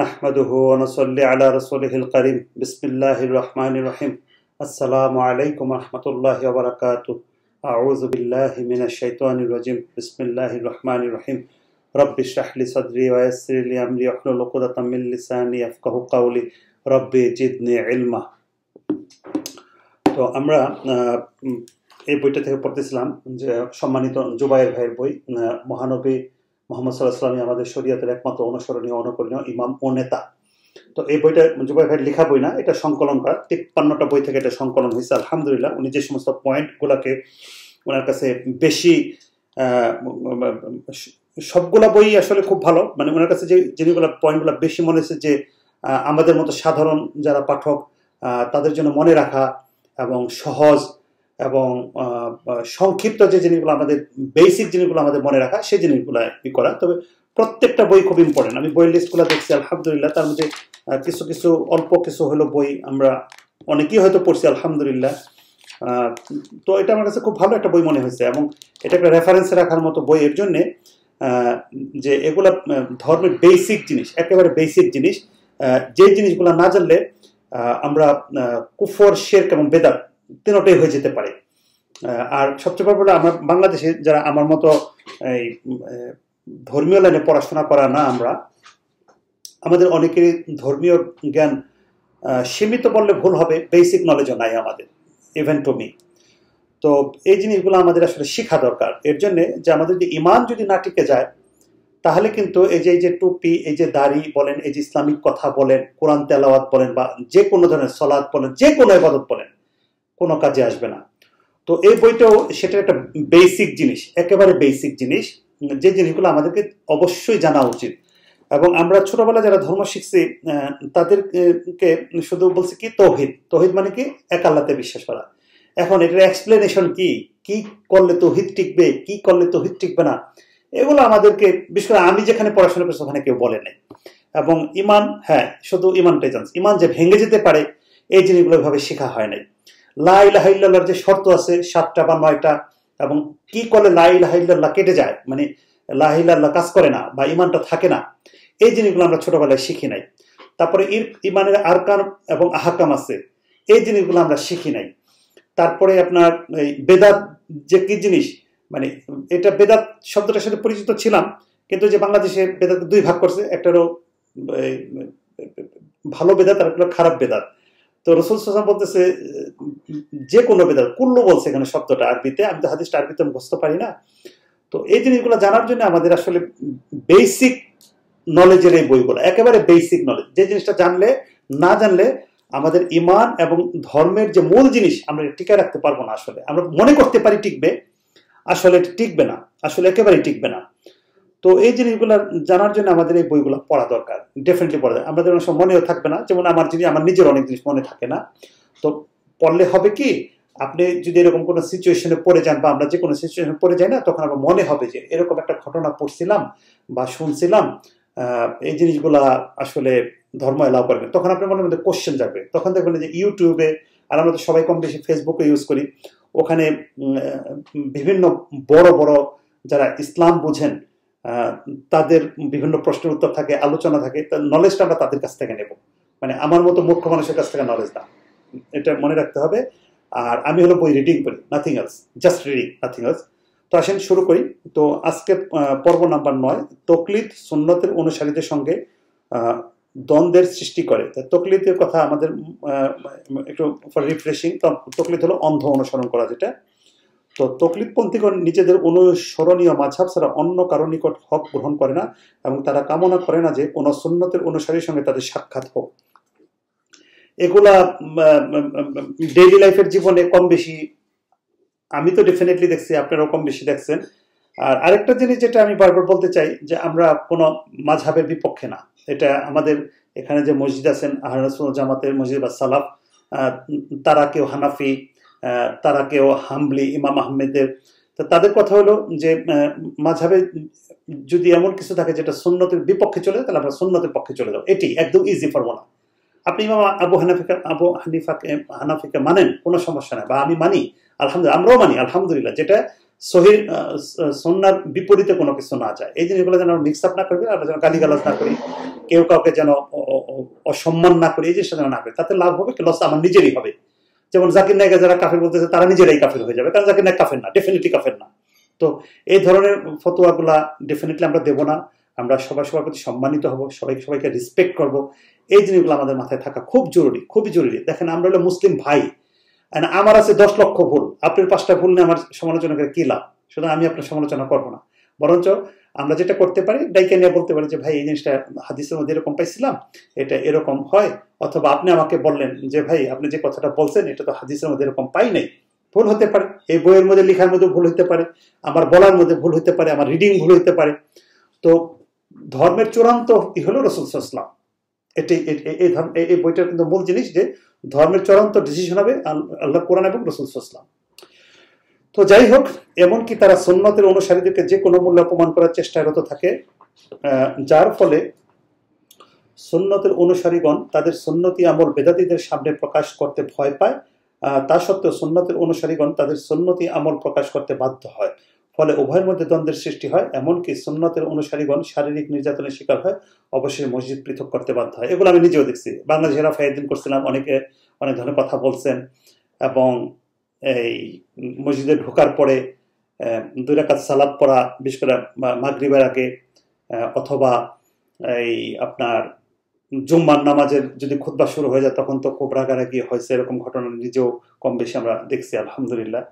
নাহমাদুহু ওনসল্লি আলা রসোলিহিল করিম বিসমিল্লাহির রহমান রহিম আসসালামু আলাইকুম রহমতুল্লাহ ওবরাকাত আউযু বিল্লাহি মিনাশ শাইতানির রাজিম বিসমিল্লাহির রহমানির রহিম রব্বি শাহলি সাদরি ওয়া ইয়াসসিরলি আমরি ওয়াহলুল উকদাতাম মিন লিসানি ইয়াফকাহু কাওলি রব্বি জিদনি ইলমা তো আমরা এই বইটা থেকে পড়তেছিলাম যে সম্মানিত জুবাইর ভাইয়ের বই মহানবী মোহাম্মদ সাল্লাহ সাল্লামী আমাদের শরীয়তের একমাত্র অনুসরণীয় অনুকরণীয় ইমাম ও নেতা তো এই বইটা জুবাই ভাই লেখা বই না এটা সংকলন করা তিপ্পান্নটা বই থেকে এটা সংকলন হয়েছে আলহামদুলিল্লাহ উনি যে সমস্ত পয়েন্টগুলোকে ওনার কাছে বেশি সবগুলা বই আসলে খুব ভালো মানে ওনার কাছে যে যেগুলো পয়েন্টগুলো বেশি মনে হচ্ছে যে আমাদের মতো সাধারণ যারা পাঠক তাদের জন্য মনে রাখা এবং সহজ এবং সংক্ষিপ্ত যে জিনিসগুলো আমাদের বেসিক জিনিসগুলো আমাদের মনে রাখা সেই জিনিসগুলো করা তবে প্রত্যেকটা বই খুব ইম্পর্টেন্ট আমি বই লিস্টগুলো দেখছি আলহামদুলিল্লাহ তার মধ্যে কিছু কিছু অল্প কিছু হলো বই আমরা অনেকেই হয়তো পড়ছি আলহামদুলিল্লাহ তো এটা আমার কাছে খুব ভালো একটা বই মনে হয়েছে এবং এটা একটা রেফারেন্সে রাখার মতো বই এর জন্যে যে এগুলা ধর্মের বেসিক জিনিস একেবারে বেসিক জিনিস যে জিনিসগুলো না জানলে আমরা কুফর শেরক এবং বেদাত তেরোটাই হয়ে যেতে পারে আর সবচেয়ে বড় আমরা বাংলাদেশে যারা আমার মতো এই ধর্মীয় লাইনে পড়াশোনা করা না আমরা আমাদের অনেকের ধর্মীয় জ্ঞান সীমিত বললে ভুল হবে বেসিক নলেজও নাই আমাদের ইভেন টু মি তো এই জিনিসগুলো আমাদের আসলে শেখা দরকার এর জন্য যে আমাদের যে ইমান যদি না টিকে যায় তাহলে কিন্তু এই যে এই যে টুপি এই যে দাড়ি বলেন এই যে ইসলামিক কথা বলেন কোরআন তেলাওয়াত বলেন বা যে কোনো ধরনের সলাদ বলেন যে কোনো এবাদত বলেন কোনো কাজে আসবে না তো এই বইটাও সেটা একটা বেসিক জিনিস একেবারে বেসিক জিনিস যে জিনিসগুলো আমাদেরকে অবশ্যই জানা উচিত এবং আমরা ছোটবেলায় যারা ধর্ম শিখছি তাদেরকে শুধু বলছি কি তৌহিদ তৌহিদ মানে কি এক আল্লাতে বিশ্বাস করা এখন এটার এক্সপ্লেনেশন কি কি করলে তৌহিদ টিকবে কি করলে তৌহিদ টিকবে না এগুলো আমাদেরকে বিশেষ করে আমি যেখানে পড়াশোনা করছি ওখানে কেউ বলে নাই এবং ইমান হ্যাঁ শুধু ইমান জানছে ইমান যে ভেঙে যেতে পারে এই জিনিসগুলো ভাবে শেখা হয় নাই লাইলাহাইল্লার যে শর্ত আছে সাতটা বা নয়টা এবং কি করলে লাইলাহাইল্লাহ কেটে যায় মানে লাহিল্লাহ কাজ করে না বা ইমানটা থাকে না এই জিনিসগুলো আমরা ছোটবেলায় শিখি নাই তারপরে ইমানের আরকান এবং আহাকাম আছে এই জিনিসগুলো আমরা শিখি নাই তারপরে আপনার এই বেদাত যে কি জিনিস মানে এটা বেদাত শব্দটার সাথে পরিচিত ছিলাম কিন্তু যে বাংলাদেশে বেদাত দুই ভাগ করছে একটারও ভালো বেদাত আর একটা খারাপ বেদাত তো রসুল সাল্লাম বলতেছে যে কোনো বেদাত কুল্লু বলছে এখানে শব্দটা আরবিতে আমি তো হাদিসটা আরবিতে বুঝতে পারি না তো এই জিনিসগুলো জানার জন্য আমাদের আসলে বেসিক নলেজের এই বইগুলো একেবারে বেসিক নলেজ যে জিনিসটা জানলে না জানলে আমাদের ইমান এবং ধর্মের যে মূল জিনিস আমরা টিকে রাখতে পারবো না আসলে আমরা মনে করতে পারি টিকবে আসলে টিকবে না আসলে একেবারেই টিকবে না তো এই জিনিসগুলো জানার জন্য আমাদের এই বইগুলো পড়া দরকার ডেফিনেটলি পড়া দরকার আমাদের অনেক সময় মনেও থাকবে না যেমন আমার জিনিস আমার নিজের অনেক জিনিস মনে থাকে না তো পড়লে হবে কি আপনি যদি এরকম কোনো সিচুয়েশনে পড়ে যান বা আমরা যে কোনো সিচুয়েশনে পড়ে যাই না তখন আমার মনে হবে যে এরকম একটা ঘটনা পড়ছিলাম বা শুনছিলাম এই জিনিসগুলা আসলে ধর্ম এলাও করবে তখন আপনার মনের মধ্যে কোশ্চেন যাবে তখন দেখবেন যে ইউটিউবে আর আমরা তো সবাই কম বেশি ফেসবুকে ইউজ করি ওখানে বিভিন্ন বড় বড় যারা ইসলাম বোঝেন তাদের বিভিন্ন প্রশ্নের উত্তর থাকে আলোচনা থাকে তার নলেজটা আমরা তাদের কাছ থেকে নেব মানে আমার মতো মুখ্য মানুষের কাছ থেকে নলেজ না এটা মনে রাখতে হবে আর আমি হলো বই রিডিং করি nothing else just reading nothing else তো আসেন শুরু করি তো আজকে পর্ব নাম্বার নয় তকলিদ সুন্নতের অনুসারীদের সঙ্গে দ্বন্দ্বের সৃষ্টি করে তকলিদের কথা আমাদের একটু ফর রিফ্রেশিং তকলিদ হলো অন্ধ অনুসরণ করা যেটা তো তকলিফপন্থীগণ নিজেদের অনুসরণীয় মাঝাব ছাড়া অন্য কারো নিকট হক গ্রহণ করে না এবং তারা কামনা করে না যে কোনো সন্ন্যতের অনুসারীর সঙ্গে তাদের সাক্ষাৎ হোক এগুলা ডেইলি লাইফের জীবনে কম বেশি আমি তো ডেফিনেটলি দেখছি আপনারাও কম বেশি দেখছেন আর আরেকটা জিনিস যেটা আমি বারবার বলতে চাই যে আমরা কোনো মাঝহাবের বিপক্ষে না এটা আমাদের এখানে যে মসজিদ আছেন আহ জামাতের মসজিদ বা সালাফ তারা কেউ হানাফি তারা কেউ হামলি ইমাম আহমেদের তো তাদের কথা হলো যে মাঝাবে যদি এমন কিছু থাকে যেটা সুন্নতের বিপক্ষে চলে যায় তাহলে আমরা সুন্নতের পক্ষে চলে যাবো এটি একদম ইজি ফর্মুলা আপনি ইমাম আবু হানাফিকা আবু হানিফাকে হানাফিকে মানেন কোনো সমস্যা নাই বা আমি মানি আলহামদুলিল্লাহ আমরাও মানি আলহামদুলিল্লাহ যেটা সহির সন্ন্যার বিপরীতে কোনো কিছু না যায় এই জিনিসগুলো যেন মিক্স আপ না করি আমরা যেন গালিগালাজ না করি কেউ কাউকে যেন অসম্মান না করি এই জিনিসটা যেন না করি তাতে লাভ হবে কি লস আমার নিজেরই হবে যেমন জাকির নায়কে যারা কাফের বলতেছে তারা নিজেরাই কাফের হয়ে যাবে কারণ জাকির নায়ক কাফের না ডেফিনেটলি কাফের না তো এই ধরনের ফতোয়াগুলা ডেফিনেটলি আমরা দেব না আমরা সবাই সবার প্রতি সম্মানিত হব সবাই সবাইকে রেসপেক্ট করব এই জিনিসগুলো আমাদের মাথায় থাকা খুব জরুরি খুবই জরুরি দেখেন আমরা হলো মুসলিম ভাই আমার আছে দশ লক্ষ ভুল আপনার পাঁচটা ভুল নিয়ে আমার সমালোচনা করে কী লাভ সুতরাং আমি আপনার সমালোচনা করবো না বরঞ্চ আমরা যেটা করতে পারি ডাইকে নিয়ে বলতে পারি যে ভাই এই জিনিসটা হাদিসের মধ্যে এরকম পাইছিলাম এটা এরকম হয় অথবা আপনি আমাকে বললেন যে ভাই আপনি যে কথাটা বলছেন এটা তো হাদিসের মধ্যে এরকম পাই নাই ভুল হতে পারে এই বইয়ের মধ্যে লেখার মধ্যে ভুল হতে পারে আমার বলার মধ্যে ভুল হতে পারে আমার রিডিং ভুল হতে পারে তো ধর্মের চূড়ান্ত ই হলো রসুল সাল্লাম এটি এই বইটার কিন্তু মূল জিনিস যে ধর্মের চূড়ান্ত ডিসিশন হবে আল্লাহ কোরআন এবং রসুল সাল্লাম তো যাই হোক এমনকি তারা সন্ন্যতের অনুসারীদেরকে যে কোনো মূল্য অপমান করার চেষ্টারত থাকে যার ফলে সন্ন্যতের অনুসারীগণ তাদের সন্ন্যতি আমল বেদাতিদের সামনে প্রকাশ করতে ভয় পায় তা সত্ত্বেও সুন্নতের অনুসারীগণ তাদের সন্ন্যতি আমল প্রকাশ করতে বাধ্য হয় ফলে উভয়ের মধ্যে দ্বন্দ্বের সৃষ্টি হয় এমনকি সন্ন্যতের অনুসারীগণ শারীরিক নির্যাতনের শিকার হয় অবশ্যই মসজিদ পৃথক করতে বাধ্য হয় এগুলো আমি নিজেও দেখছি বাংলাদেশেরা রাফাই করছিলাম অনেকে অনেক ধরনের কথা বলছেন এবং এই মসজিদে ঢোকার পরে দুই রাখাত সালাদ পড়া বিশেষ করে মাগরিবের আগে অথবা এই আপনার জুম্মার নামাজের যদি খুদ্া শুরু হয়ে যায় তখন তো খুব গিয়ে হয়েছে এরকম ঘটনা নিজেও কম বেশি আমরা দেখছি আলহামদুলিল্লাহ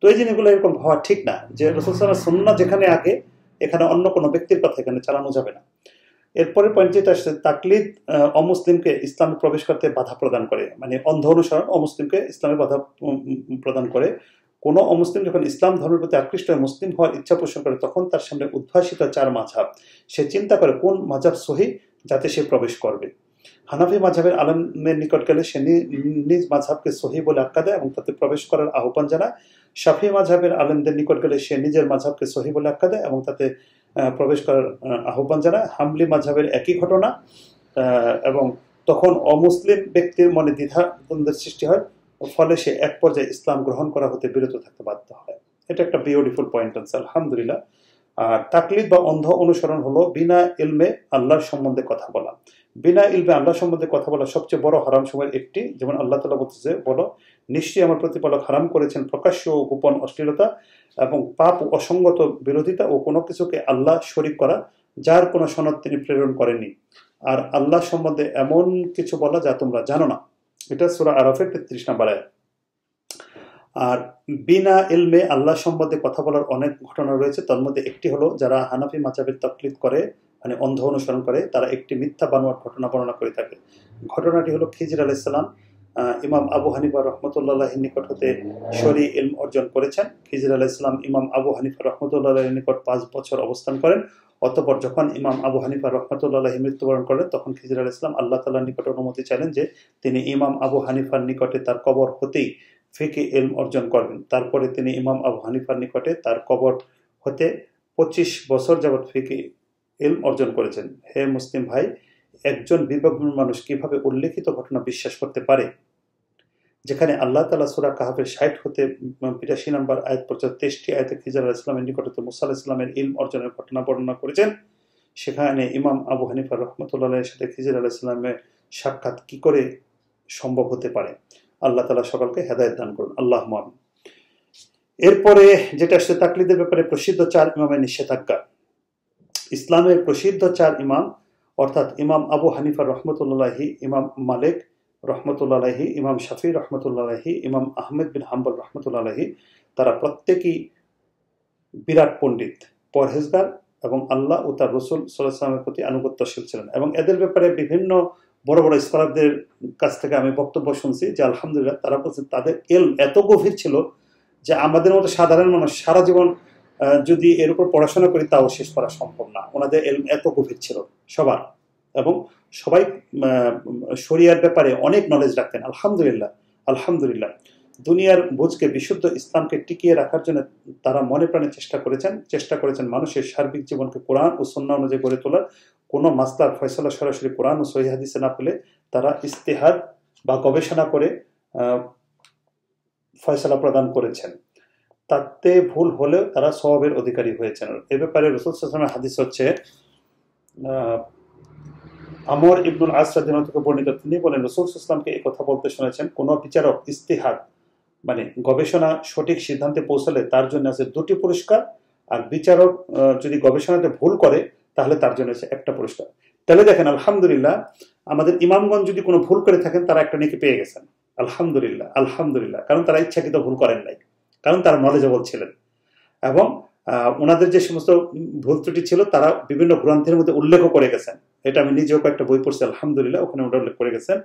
তো এই জিনিসগুলো এরকম হওয়া ঠিক না যে রসুল সাল্লাহ সন্না যেখানে আগে এখানে অন্য কোনো ব্যক্তির কথা এখানে চালানো যাবে না এরপরে পয়েন্ট যেটা আসছে তাকলিদ অমুসলিমকে ইসলামে প্রবেশ করতে বাধা প্রদান করে মানে অন্ধ অনুসরণ অমুসলিমকে ইসলামে বাধা প্রদান করে কোন অমুসলিম যখন ইসলাম ধর্মের প্রতি আকৃষ্ট হয়ে মুসলিম হওয়ার ইচ্ছা পোষণ করে তখন তার সামনে উদ্ভাসিত চার মাঝাব সে চিন্তা করে কোন মাঝাব সহি যাতে সে প্রবেশ করবে হানাফি মাঝাবের আলমের নিকট গেলে সে নিজ মাঝাবকে সহি বলে আখ্যা দেয় এবং তাতে প্রবেশ করার আহ্বান জানায় শাফি মাঝাবের আলমদের নিকট গেলে সে নিজের মাঝাবকে সহি বলে আখ্যা দেয় এবং তাতে প্রবেশ করার আহ্বান জানায় হামলি মাঝাবের একই ঘটনা এবং তখন অমুসলিম ব্যক্তির মনে দ্বিধা দ্বন্দ্বের সৃষ্টি হয় ফলে সে এক পর্যায়ে ইসলাম গ্রহণ করা হতে বিরত থাকতে বাধ্য হয় এটা একটা বিউটিফুল পয়েন্ট আছে আলহামদুলিল্লাহ আর তাকলিদ বা অন্ধ অনুসরণ হলো বিনা ইলমে আল্লাহর সম্বন্ধে কথা বলা বিনা ইলমে আল্লাহ সম্বন্ধে কথা বলা সবচেয়ে বড় হারাম সময়ের একটি যেমন আল্লাহ তালা বলতে বলো নিশ্চয়ই আমার প্রতিপালক হারাম করেছেন প্রকাশ্য ও গোপন অশ্লীলতা এবং পাপ অসঙ্গত বিরোধিতা ও কোনো কিছুকে আল্লাহ শরিক করা যার কোনো সনদ তিনি প্রেরণ করেননি আর আল্লাহ সম্বন্ধে এমন কিছু বলা যা তোমরা জানো না এটা সুরা আরফের তেত্রিশ নাম্বার আর বিনা ইলমে আল্লাহ সম্বন্ধে কথা বলার অনেক ঘটনা রয়েছে তার মধ্যে একটি হলো যারা হানাফি মাচাবের তকলিদ করে মানে অন্ধ অনুসরণ করে তারা একটি মিথ্যা বানোয়ার ঘটনা বর্ণনা করে থাকে ঘটনাটি হলো খিজির আলাইসাল্লাম ইমাম আবু হানিফা রহমতুল্লাহের নিকট হতে শরী ইল অর্জন করেছেন ফিজির আলাহ ইসলাম ইমাম আবু হানিফা রহমতুল্লাহ নিকট পাঁচ বছর অবস্থান করেন অতপর যখন ইমাম আবু হানিফা রহমতুল্লাহ মৃত্যুবরণ করেন তখন খিজির আলাহ ইসলাম আল্লাহ তাল্লাহ নিকট অনুমতি চাইলেন যে তিনি ইমাম আবু হানিফার নিকটে তার কবর হতেই ফিকে এলম অর্জন করবেন তারপরে তিনি ইমাম আবু হানিফার নিকটে তার কবর হতে পঁচিশ বছর যাবৎ ফিকে এলম অর্জন করেছেন হে মুসলিম ভাই একজন বিবেকমূল মানুষ কিভাবে উল্লেখিত ঘটনা বিশ্বাস করতে পারে যেখানে আল্লাহ তালা সুরা কাহাবের ষাট হতে বিরাশি নাম্বার আয়ত পর্যন্ত তেইশটি আয়াতে খিজার ইসলামের নিকটত মুসা ইসলামের ইলম অর্জনের ঘটনা বর্ণনা করেছেন সেখানে ইমাম আবু হানিফা রহমতুল্লাহের সাথে খিজির আল ইসলামের সাক্ষাৎ কি করে সম্ভব হতে পারে আল্লাহ তালা সকলকে হেদায়ত দান করুন আল্লাহ মামিন এরপরে যেটা সে তাকলিদের ব্যাপারে প্রসিদ্ধ চার ইমামের নিষেধাজ্ঞা ইসলামের প্রসিদ্ধ চার ইমাম অর্থাৎ ইমাম আবু হানিফা রহমতুল্লাহি ইমাম মালিক রহমতুল্লাহি ইমাম শাফি রহমতুল্লাহি ইমাম আহমেদ বিন হাম্বল রহমতুল্লাহি তারা প্রত্যেকেই বিরাট পণ্ডিত পরহেজগার এবং আল্লাহ ও তার রসুল সাল্লাহামের প্রতি আনুগত্যশীল ছিলেন এবং এদের ব্যাপারে বিভিন্ন বড় বড় ইসলামদের কাছ থেকে আমি বক্তব্য শুনছি যে আলহামদুলিল্লাহ তারা বলছেন তাদের এল এত গভীর ছিল যে আমাদের মতো সাধারণ মানুষ সারা জীবন যদি এর উপর পড়াশোনা করি তাও শেষ করা সম্ভব না ওনাদের এত গভীর ছিল সবার এবং সবাই শরিয়ার ব্যাপারে অনেক নলেজ রাখতেন আলহামদুলিল্লাহ আলহামদুলিল্লাহ দুনিয়ার বোঝকে বিশুদ্ধ ইসলামকে টিকিয়ে রাখার জন্য তারা মনে প্রাণে চেষ্টা করেছেন চেষ্টা করেছেন মানুষের সার্বিক জীবনকে কোরআন ও সন্না অনুযায়ী গড়ে তোলার কোনো মাস্তার ফয়সলা সরাসরি কোরআন ও সহিহাদিসে না পেলে তারা ইস্তেহার বা গবেষণা করে ফয়সলা প্রদান করেছেন তাতে ভুল হলেও তারা সবের অধিকারী হয়েছেন এ ব্যাপারে রসুল সালামের হাদিস হচ্ছে আমর ইবনুল আসরাদিন থেকে বর্ণিত তিনি বলেন রসুল ইসলামকে এই কথা বলতে শুনেছেন কোনো বিচারক ইস্তিহাদ মানে গবেষণা সঠিক সিদ্ধান্তে পৌঁছালে তার জন্য আছে দুটি পুরস্কার আর বিচারক যদি গবেষণাতে ভুল করে তাহলে তার জন্য আছে একটা পুরস্কার তাহলে দেখেন আলহামদুলিল্লাহ আমাদের ইমামগঞ্জ যদি কোনো ভুল করে থাকেন তারা একটা নেকি পেয়ে গেছেন আলহামদুলিল্লাহ আলহামদুলিল্লাহ কারণ তারা ইচ্ছাকৃত ভুল করেন নাই কারণ তারা নলেজেবল ছিলেন এবং ওনাদের যে সমস্ত ভুল ত্রুটি ছিল তারা বিভিন্ন গ্রন্থের মধ্যে উল্লেখ করে গেছেন এটা আমি নিজেও কয়েকটা বই পড়ছি আলহামদুলিল্লাহ ওখানে ওটা উল্লেখ করে গেছেন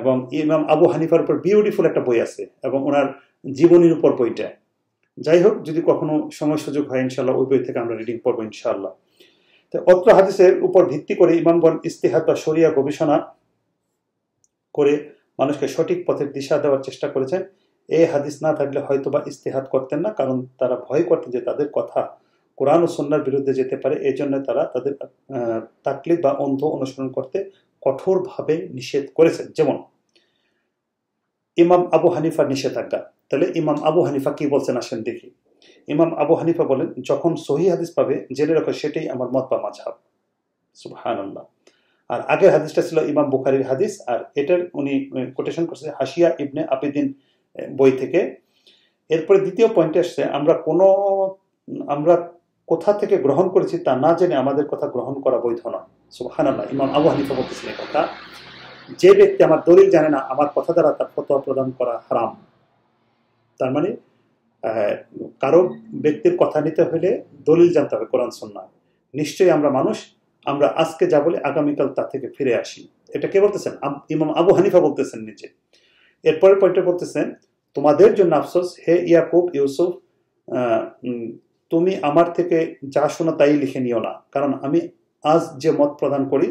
এবং ইমাম আবু হানিফার উপর বিউটিফুল একটা বই আছে এবং ওনার জীবনীর উপর বইটা যাই হোক যদি কখনো সময় সুযোগ হয় ইনশাল্লাহ ওই বই থেকে আমরা রিডিং পড়বো ইনশাল্লাহ তো অত্র হাদিসের উপর ভিত্তি করে ইমামগণ ইস্তেহাত বা সরিয়া গবেষণা করে মানুষকে সঠিক পথের দিশা দেওয়ার চেষ্টা করেছেন এই হাদিস না থাকলে হয়তো বা ইস্তেহাত করতেন না কারণ তারা ভয় করতেন যে তাদের কথা কোরআন ও সন্ন্যার বিরুদ্ধে যেতে পারে এই জন্য তারা তাদের তাকলিফ বা অন্ধ অনুসরণ করতে কঠোরভাবে নিষেধ করেছেন যেমন ইমাম আবু হানিফার নিষেধাজ্ঞা তাহলে ইমাম আবু হানিফা কি বলছেন আসেন দেখি ইমাম আবু হানিফা বলেন যখন সহি হাদিস পাবে জেনে রাখো সেটাই আমার মত বা মাঝাব সুবাহান্লাহ আর আগের হাদিসটা ছিল ইমাম বুখারির হাদিস আর এটার উনি কোটেশন করছে হাসিয়া ইবনে আবিদিন বই থেকে এরপরে দ্বিতীয় পয়েন্ট আসছে আমরা কোনো আমরা কোথা থেকে গ্রহণ করেছি তা না জেনে আমাদের কথা গ্রহণ করা বৈধ না সুবাহ ইমাম আবু হানিফা বলতেছেন কথা যে ব্যক্তি আমার দলিল জানে না আমার কথা দ্বারা তার ফতোয়া প্রদান করা হারাম তার মানে কারো ব্যক্তির কথা নিতে হলে দলিল জানতে হবে কোরআন সন্না নিশ্চয়ই আমরা মানুষ আমরা আজকে যা বলি আগামীকাল তা থেকে ফিরে আসি এটা কে বলতেছেন ইমাম আবু হানিফা বলতেছেন নিজে এরপরের পয়েন্টে বলতেছেন তোমাদের জন্য আফসোস হে ইয়াকুব ইউসুফ তুমি আমার থেকে যা শোনো তাই লিখে নিও না কারণ আমি আজ যে মত প্রদান করি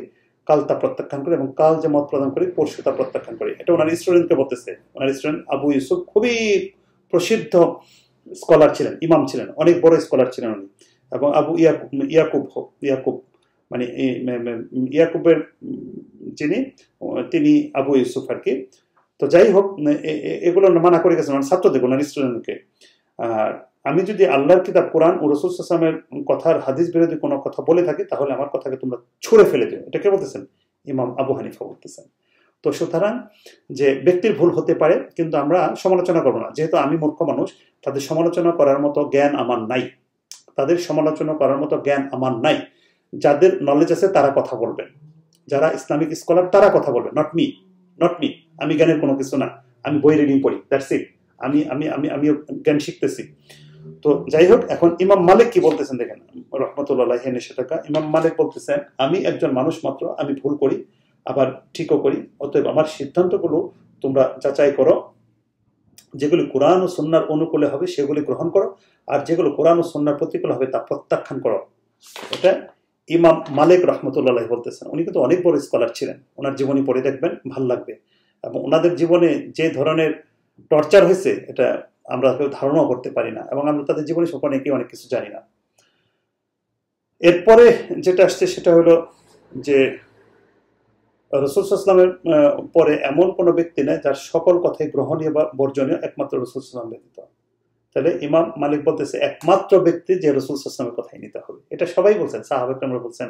কাল তা প্রত্যাখ্যান করি এবং কাল যে মত প্রদান করি পরশু তা প্রত্যাখ্যান করি এটা ওনার স্টুডেন্টকে বলতেছে ওনার স্টুডেন্ট আবু ইউসুফ খুবই প্রসিদ্ধ স্কলার ছিলেন ইমাম ছিলেন অনেক বড় স্কলার ছিলেন উনি এবং আবু ইয়াকুব ইয়াকুব ইয়াকুব মানে ইয়াকুবের যিনি তিনি আবু ইউসুফ আর কি তো যাই হোক এগুলো মানা করে গেছেন মানে ছাত্র ছাত্রদের ওনার মানে স্টুডেন্টকে আর আমি যদি আল্লাহর কিতাব কোরআন ও রসুল কথার হাদিস বিরোধী কোনো কথা বলে থাকি তাহলে আমার কথাকে তোমরা ছুঁড়ে ফেলে দিও এটা কে বলতেছেন ইমাম আবু হানিফা বলতেছেন তো সুতরাং যে ব্যক্তির ভুল হতে পারে কিন্তু আমরা সমালোচনা করবো না যেহেতু আমি মূর্খ মানুষ তাদের সমালোচনা করার মতো জ্ঞান আমার নাই তাদের সমালোচনা করার মতো জ্ঞান আমার নাই যাদের নলেজ আছে তারা কথা বলবেন যারা ইসলামিক স্কলার তারা কথা বলবে নট মি নট মি আমি জ্ঞানের কোনো কিছু না আমি বই রিডিং পড়ি দ্যাটস ইট আমি আমি আমি আমিও জ্ঞান শিখতেছি তো যাই হোক এখন ইমাম মালিক কি বলতেছেন দেখেন রহমতুল্লাহ টাকা ইমাম মালিক বলতেছেন আমি একজন মানুষ মাত্র আমি ভুল করি আবার ঠিকও করি অতএব আমার সিদ্ধান্তগুলো তোমরা যাচাই করো যেগুলি কোরআন ও সন্ন্যার অনুকূলে হবে সেগুলি গ্রহণ করো আর যেগুলো কোরআন ও সন্ন্যার প্রতিকূল হবে তা প্রত্যাখ্যান করো এটা ইমাম মালিক রহমতুল্লাহ বলতেছেন উনি কিন্তু অনেক বড় স্কলার ছিলেন ওনার জীবনী পড়ে দেখবেন ভাল লাগবে এবং ওনাদের জীবনে যে ধরনের টর্চার হয়েছে এটা আমরা কেউ ধারণাও করতে পারি না এবং আমরা তাদের জীবনে সব অনেক কিছু জানি না এরপরে যেটা আসছে সেটা হলো যে রসুলামের পরে এমন কোনো ব্যক্তি নেই যার সকল কথাই গ্রহণীয় বা বর্জনীয় একমাত্র রসুলাম ব্যক্তি তাহলে ইমাম মালিক বলতেছে একমাত্র ব্যক্তি যে রসুল সাল্লামের কথাই নিতে হবে এটা সবাই বলছেন সাহাবেক আমরা বলছেন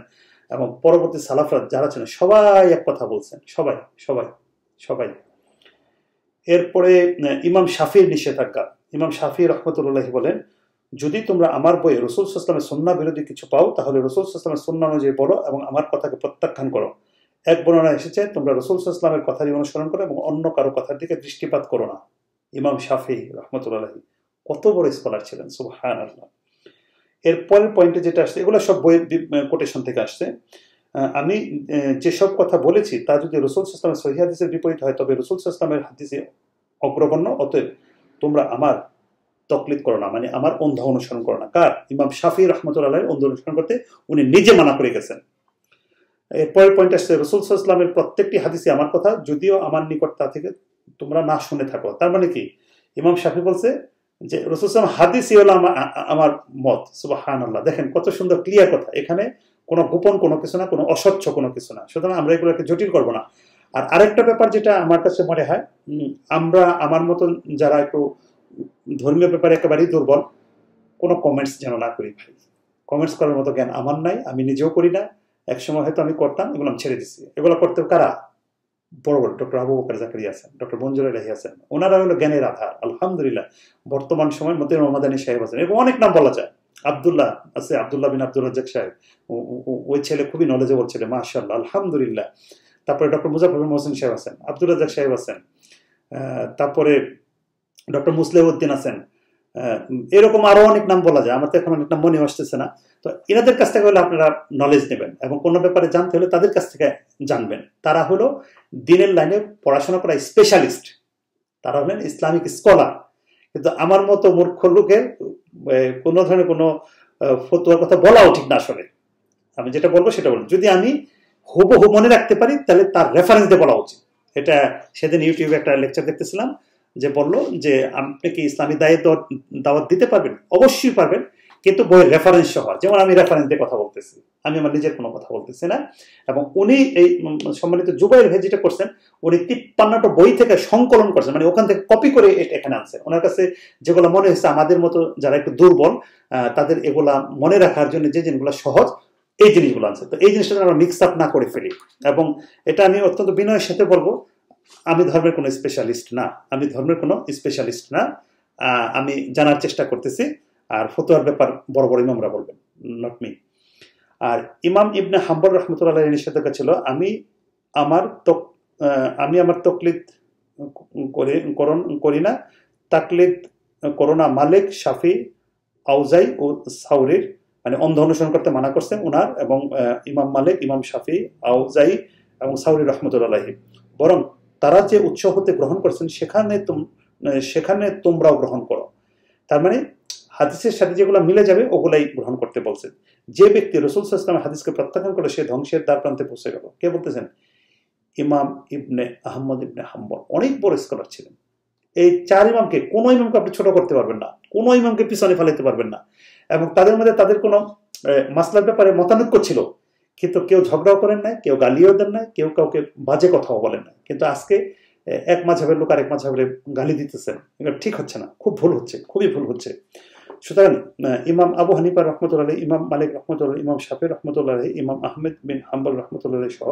এবং পরবর্তী সালাফরাত যারা ছিলেন সবাই এক কথা বলছেন সবাই সবাই সবাই এরপরে ইমাম শাফির নিষেধাজ্ঞা ইমাম শাফি রহমতুল্লাহি বলেন যদি তোমরা আমার বইয়ে রসুল সাল্লামের সন্না বিরোধী কিছু পাও তাহলে রসুল সাল্লামের সন্না অনুযায়ী বলো এবং আমার কথাকে প্রত্যাখ্যান করো এক বর্ণনা এসেছে তোমরা রসুল সাল্লামের কথারই অনুসরণ করো এবং অন্য কারো কথার দিকে দৃষ্টিপাত করো না ইমাম শাফি রহমতুল্লাহি কত বড় স্কলার ছিলেন সুবাহ এর পরের পয়েন্টে যেটা আসছে এগুলো সব বইয়ের কোটেশন থেকে আসছে আমি যেসব কথা বলেছি তা যদি রসুল ইসলামের সহি হাদিসের বিপরীত হয় তবে রসুল ইসলামের হাদিসে অগ্রগণ্য অতএব তোমরা আমার তকলিদ করো না মানে আমার অন্ধ অনুসরণ করো না কার ইমাম শাফি রহমতুল্লাহ অন্ধ অনুসরণ করতে উনি নিজে মানা করে গেছেন এরপরের পয়েন্ট আসছে রসুল ইসলামের প্রত্যেকটি হাদিসে আমার কথা যদিও আমার নিকট তা থেকে তোমরা না শুনে থাকো তার মানে কি ইমাম শাফি বলছে যে রসুল ইসলাম হাদিসই হলো আমার মত সুবাহান দেখেন কত সুন্দর ক্লিয়ার কথা এখানে কোনো গোপন কোনো কিছু না কোনো অস্বচ্ছ কোনো কিছু না সুতরাং আমরা এগুলোকে জটিল করবো না আর আরেকটা ব্যাপার যেটা আমার কাছে মনে হয় আমরা আমার মতন যারা একটু ধর্মীয় ব্যাপারে একেবারেই দুর্বল কোনো কমেন্টস যেন না করি ভাই কমেন্টস করার মতো জ্ঞান আমার নাই আমি নিজেও করি না একসময় হয়তো আমি করতাম এগুলো আমি ছেড়ে দিচ্ছি এগুলো করতে কারা বড় বড় ডক্টর আবু বকার জাকারি আছেন ডক্টর মঞ্জুরা রাহি আছেন ওনারা হলো জ্ঞানের আধার আলহামদুলিল্লাহ বর্তমান সময়ের মধ্যে রমাদানী সাহেব আছেন এবং অনেক নাম বলা যায় আবদুল্লাহ আছে আবদুল্লাহ বিন আব্দুল রাজ্জাক সাহেব ওই ছেলে খুবই নলেজেবল ছেলে মাশাল্লাহ আলহামদুলিল্লাহ তারপরে ডক্টর মুজাফর হোসেন সাহেব আছেন আব্দুল রাজাক সাহেব আছেন তারপরে ডক্টর মুসলেহউদ্দিন আছেন এরকম আরো অনেক নাম বলা যায় আমার তো এখন অনেক নাম মনে আসতেছে না তো এনাদের কাছ থেকে হলে আপনারা নলেজ নেবেন এবং কোনো ব্যাপারে জানতে হলে তাদের কাছ থেকে জানবেন তারা হলো দিনের লাইনে পড়াশোনা করা স্পেশালিস্ট তারা হলেন ইসলামিক স্কলার কিন্তু আমার মতো মূর্খ লোকের কোনো ধরনের কোনো ফতুয়ার কথা বলাও ঠিক না আসলে আমি যেটা বলবো সেটা বলবো যদি আমি হুবহু মনে রাখতে পারি তাহলে তার রেফারেন্স দিয়ে বলা উচিত এটা সেদিন ইউটিউবে একটা লেকচার দেখতেছিলাম যে বললো যে আপনি কি ইসলামী দায়ে দাওয়াত দিতে পারবেন অবশ্যই পারবেন কিন্তু বইয়ের রেফারেন্স সহ যেমন আমি রেফারেন্স দিয়ে কথা বলতেছি আমি আমার নিজের কোনো কথা বলতেছি না এবং উনি এই সম্মানিত জুবাইর ভাই যেটা করছেন উনি তিপ্পান্নটা বই থেকে সংকলন করছেন মানে ওখান থেকে কপি করে এখানে আনছেন ওনার কাছে যেগুলো মনে হয়েছে আমাদের মতো যারা একটু দুর্বল তাদের এগুলা মনে রাখার জন্য যে জিনিসগুলো সহজ এই জিনিসগুলো আনছে তো এই জিনিসটা আমরা মিক্স আপ না করে ফেলি এবং এটা আমি অত্যন্ত বিনয়ের সাথে বলবো আমি ধর্মের কোনো স্পেশালিস্ট না আমি ধর্মের কোনো স্পেশালিস্ট না আমি জানার চেষ্টা করতেছি আর ফতোয়ার ব্যাপার বড় বড় ইমামরা বলবেন নট মি আর ইমাম ইবনে হাম্বর রহমতুল্লাহ নিষেধাজ্ঞা ছিল আমি আমার তক আমি আমার তকলিদ করণ করি না তাকলিদ করোনা মালিক শাফি আউজাই ও সাউরির মানে অন্ধ অনুসরণ করতে মানা করছেন ওনার এবং ইমাম মালিক ইমাম শাফি আউজাই এবং সাউরি রহমতুল্লাহি বরং তারা যে উৎস হতে গ্রহণ করছেন সেখানে সেখানে তোমরাও গ্রহণ করো তার মানে হাদিসের সাথে যেগুলো মিলে যাবে ওগুলাই গ্রহণ করতে বলছেন যে ব্যক্তি রসুল ইসলামের হাদিসকে প্রত্যাখ্যান করে সে ধ্বংসের দ্বার প্রান্তে পৌঁছে গেল কে বলতেছেন ইমাম ইবনে আহমদ ইবনে হাম্বর অনেক বড় স্কলার ছিলেন এই চার ইমামকে কোনো ইমামকে আপনি ছোট করতে পারবেন না কোনো ইমামকে পিছনে ফেলাইতে পারবেন না এবং তাদের মধ্যে তাদের কোনো মাসলার ব্যাপারে মতানৈক্য ছিল কিন্তু কেউ ঝগড়াও করেন নাই কেউ গালিও দেন নাই কেউ কাউকে বাজে কথাও বলেন না কিন্তু আজকে এক মাঝাবের লোক আরেক মাঝাবের গালি দিতেছেন এটা ঠিক হচ্ছে না খুব ভুল হচ্ছে খুবই ভুল হচ্ছে সুতরাং ইমাম আবু হানিফা রহমতুল্লাহ ইমাম মালিক রহমতুল্লাহ ইমাম শাফি রহমতুল্লাহ ইমাম আহমেদ বিন হাম্বল রহমতুল্লাহ সহ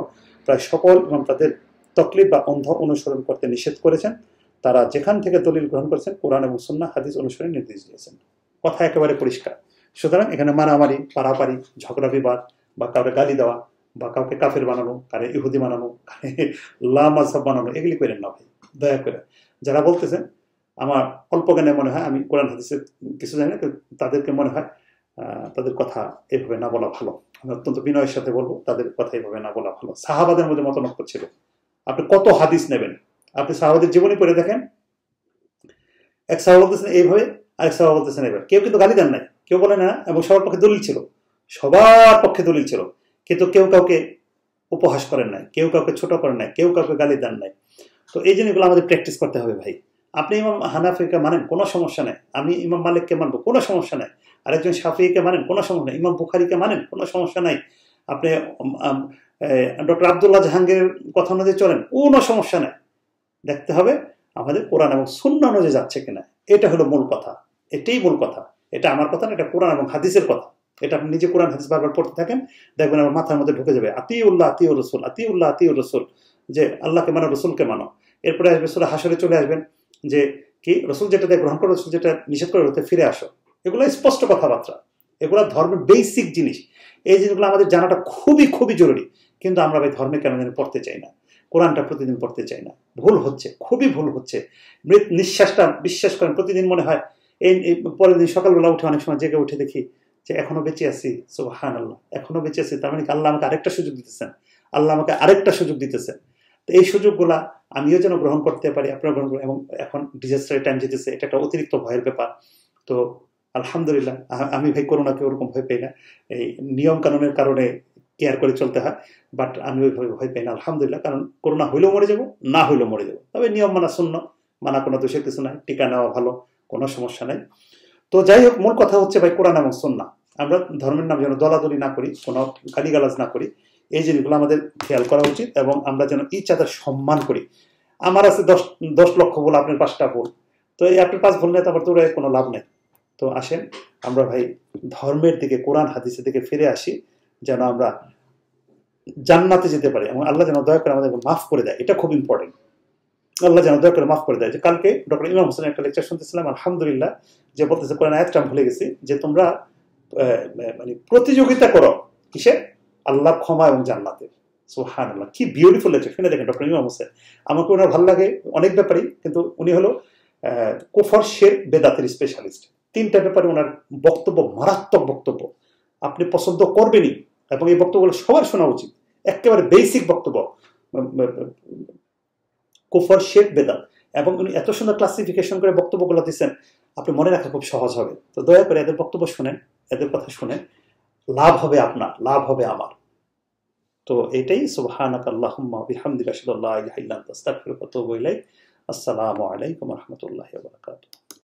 প্রায় সকল ইমাম তাদের তকলিফ বা অন্ধ অনুসরণ করতে নিষেধ করেছেন তারা যেখান থেকে দলিল গ্রহণ করেছেন কোরআন এবং সন্না হাদিস অনুসারে নির্দেশ দিয়েছেন কথা একেবারে পরিষ্কার সুতরাং এখানে মারামারি পারাপারি ঝগড়া বিবাদ বা কাউকে গালি দেওয়া বা কাউকে কাফের বানানো কারে ইহুদি বানানো কারে লা মাঝাব বানানো এগুলি করেন না ভাই দয়া করে যারা বলতেছেন আমার অল্প জ্ঞানে মনে হয় আমি কোরআন হাদিসের কিছু জানি না তাদেরকে মনে হয় তাদের কথা এভাবে না বলা ভালো আমি অত্যন্ত বিনয়ের সাথে বলবো তাদের কথা এভাবে না বলা ভালো সাহাবাদের মধ্যে মতনক্য ছিল আপনি কত হাদিস নেবেন আপনি সাহাবাদের জীবনে পড়ে দেখেন এক সাহা বলতেছেন এইভাবে আরেক সাহা বলতেছেন এইভাবে কেউ কিন্তু গালি দেন নাই কেউ বলে না এবং সবার পক্ষে দলিল ছিল সবার পক্ষে দলিল ছিল কিন্তু কেউ কাউকে উপহাস করেন নাই কেউ কাউকে ছোট করেন নাই কেউ কাউকে গালি দেন নাই তো এই জিনিসগুলো আমাদের প্র্যাকটিস করতে হবে ভাই আপনি ইমাম হানাফিকে মানেন কোনো সমস্যা নেই আমি ইমাম মালিককে মানবো কোনো সমস্যা নেই আরেকজন সাফিকে মানেন কোনো সমস্যা নেই ইমাম বুখারিকে মানেন কোনো সমস্যা নাই আপনি ডক্টর আবদুল্লাহ জাহাঙ্গীর কথা অনুযায়ী চলেন কোনো সমস্যা নেই দেখতে হবে আমাদের কোরআন এবং শূন্য অনুযায়ী যাচ্ছে কিনা এটা হলো মূল কথা এটাই মূল কথা এটা আমার কথা না এটা কোরআন এবং হাদিসের কথা এটা আপনি নিজে কোরআন হাদিস বারবার পড়তে থাকেন দেখবেন আমার মাথার মধ্যে ঢুকে যাবে আতি উল্লাহ আতি রসুল আতি উল্লাহ আতি রসুল যে আল্লাহকে মানো রসুলকে মানো এরপরে আসবে সুরা হাসরে চলে আসবেন যে কি রসুল যেটা দিয়ে গ্রহণ করে রসুল যেটা নিষেধ করে ওতে ফিরে আসো এগুলো স্পষ্ট কথাবার্তা এগুলো ধর্মের বেসিক জিনিস এই জিনিসগুলো আমাদের জানাটা খুবই খুবই জরুরি কিন্তু আমরা ওই ধর্মে কেন যেন পড়তে চাই না কোরআনটা প্রতিদিন পড়তে চাই না ভুল হচ্ছে খুবই ভুল হচ্ছে মৃত নিঃশ্বাসটা বিশ্বাস করেন প্রতিদিন মনে হয় এই পরের দিন সকালবেলা উঠে অনেক সময় জেগে উঠে দেখি যে এখনও বেঁচে আছি সোহান আল্লাহ এখনো বেঁচে আছি তার মানে আল্লাহ আমাকে আরেকটা সুযোগ দিতেছেন আল্লাহ আমাকে আরেকটা সুযোগ দিতেছেন তো এই সুযোগগুলা আমিও যেন গ্রহণ করতে পারি আপনারা গ্রহণ করি এবং এখন ডিজাস্টারের টাইম যেতেছে এটা একটা অতিরিক্ত ভয়ের ব্যাপার তো আলহামদুলিল্লাহ আমি ভাই করোনাকে ওরকম ভয় পাই না এই নিয়ম কানুনের কারণে কেয়ার করে চলতে হয় বাট আমি ওইভাবে ভয় পাই না আলহামদুলিল্লাহ কারণ করোনা হইলেও মরে যাব না হইলেও মরে যাব তবে নিয়ম মানা শূন্য মানা কোনো দোষের কিছু নাই টিকা নেওয়া ভালো কোনো সমস্যা নাই তো যাই হোক মূল কথা হচ্ছে ভাই কোরআন এবং শূন্য আমরা ধর্মের নাম যেন দলাদলি না করি কোনো গালিগালাজ না করি এই জিনিসগুলো আমাদের খেয়াল করা উচিত এবং আমরা যেন ইচ্ছা তার সম্মান করি আমার আছে দশ দশ লক্ষ ভুল আপনার পাঁচটা ভুল তো এই আপনার পাঁচ ভুল নেই তারপর তো কোনো লাভ নেই তো আসেন আমরা ভাই ধর্মের দিকে কোরআন হাদিসের দিকে ফিরে আসি যেন আমরা জান্নাতে যেতে পারি এবং আল্লাহ যেন দয়া করে আমাদেরকে মাফ করে দেয় এটা খুব ইম্পর্টেন্ট আল্লাহ যেন দয়া করে মাফ করে দেয় যে কালকে ডক্টর ইমাম হোসেন একটা লেকচার শুনতেছিলাম আলহামদুলিল্লাহ যে বলতেছে কোরআন আয়াতটা ভুলে গেছি যে তোমরা মানে প্রতিযোগিতা করো কিসে আল্লাহ ক্ষমা এবং জান্নাতের সোহান আল্লাহ কি বিউটিফুল লেগেছে শুনে দেখেন ডক্টর ইমাম হোসেন আমাকে ওনার ভালো লাগে অনেক ব্যাপারই কিন্তু উনি হলো কোফর শের বেদাতের স্পেশালিস্ট তিনটা ব্যাপারে ওনার বক্তব্য মারাত্মক বক্তব্য আপনি পছন্দ করবেনই এবং এই বক্তব্যগুলো সবার শোনা উচিত একেবারে বেসিক বক্তব্য কুফর শেখ বেদাত এবং উনি এত সুন্দর ক্লাসিফিকেশন করে বক্তব্যগুলো দিচ্ছেন আপনি মনে রাখা খুব সহজ হবে তো দয়া করে এদের বক্তব্য শুনেন এদের কথা শুনেন লাভ হবে আপনার লাভ হবে আমার তো এটাই সুবাহানাক আল্লাহুম্মা বিহামদিকা শিল্লাহ আসসালামু আলাইকুম রহমতুল্লাহ